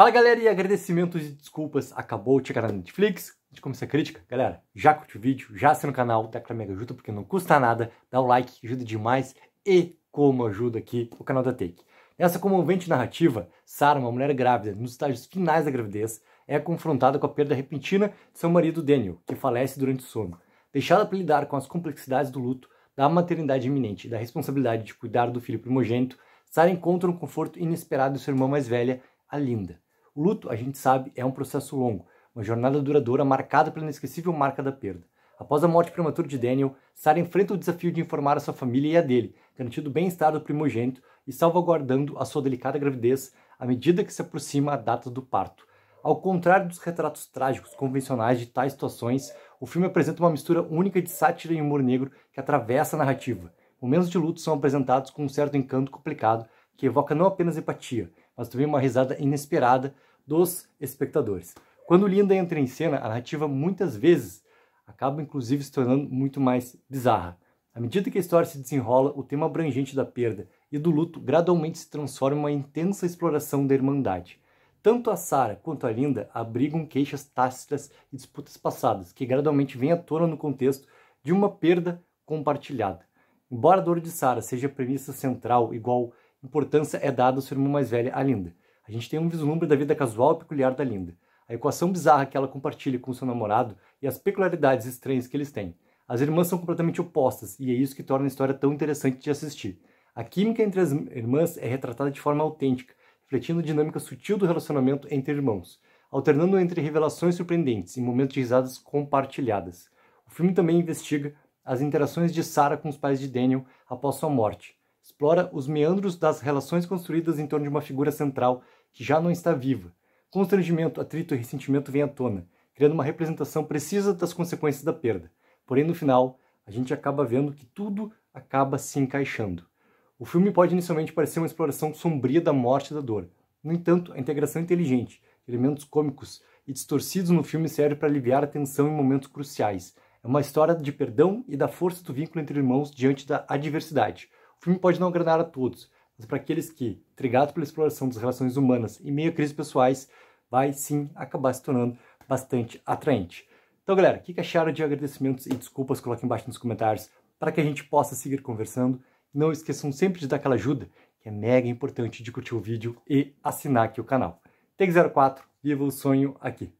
Fala galera, e agradecimentos e desculpas, acabou de chegar na Netflix, de como a crítica, galera, já curte o vídeo, já assina o canal, tecla tá mega ajuda porque não custa nada, dá o like, ajuda demais e como ajuda aqui o canal da Take. Nessa comovente narrativa, Sarah, uma mulher grávida, nos estágios finais da gravidez, é confrontada com a perda repentina de seu marido Daniel, que falece durante o sono. Deixada para lidar com as complexidades do luto, da maternidade iminente e da responsabilidade de cuidar do filho primogênito, Sarah encontra um conforto inesperado em sua irmã mais velha, a Linda o luto, a gente sabe, é um processo longo, uma jornada duradoura marcada pela inesquecível marca da perda. Após a morte prematura de Daniel, Sarah enfrenta o desafio de informar a sua família e a dele, garantindo o bem-estar do primogênito e salvaguardando a sua delicada gravidez à medida que se aproxima a data do parto. Ao contrário dos retratos trágicos convencionais de tais situações, o filme apresenta uma mistura única de sátira e humor negro que atravessa a narrativa. Momentos de luto são apresentados com um certo encanto complicado que evoca não apenas empatia, mas também uma risada inesperada dos espectadores. Quando Linda entra em cena, a narrativa muitas vezes acaba inclusive se tornando muito mais bizarra. À medida que a história se desenrola, o tema abrangente da perda e do luto gradualmente se transforma em uma intensa exploração da irmandade. Tanto a Sara quanto a Linda abrigam queixas tácitas e disputas passadas, que gradualmente vêm à tona no contexto de uma perda compartilhada. Embora a dor de Sara seja a premissa central, igual importância é dada ao sua irmã mais velha, a Linda. A gente tem um vislumbre da vida casual e peculiar da Linda, a equação bizarra que ela compartilha com seu namorado e as peculiaridades estranhas que eles têm. As irmãs são completamente opostas e é isso que torna a história tão interessante de assistir. A química entre as irmãs é retratada de forma autêntica, refletindo a dinâmica sutil do relacionamento entre irmãos, alternando entre revelações surpreendentes e momentos de risadas compartilhadas. O filme também investiga as interações de Sarah com os pais de Daniel após sua morte, explora os meandros das relações construídas em torno de uma figura central que já não está viva. Constrangimento, atrito e ressentimento vêm à tona, criando uma representação precisa das consequências da perda. Porém, no final, a gente acaba vendo que tudo acaba se encaixando. O filme pode inicialmente parecer uma exploração sombria da morte e da dor. No entanto, a integração inteligente, elementos cômicos e distorcidos no filme serve para aliviar a tensão em momentos cruciais. É uma história de perdão e da força do vínculo entre irmãos diante da adversidade. O filme pode não agradar a todos, mas para aqueles que, intrigados pela exploração das relações humanas e meio a crises pessoais, vai sim acabar se tornando bastante atraente. Então, galera, o que acharam de agradecimentos e desculpas? Coloque embaixo nos comentários para que a gente possa seguir conversando. Não esqueçam sempre de dar aquela ajuda, que é mega importante de curtir o vídeo e assinar aqui o canal. Teg04, viva o sonho aqui!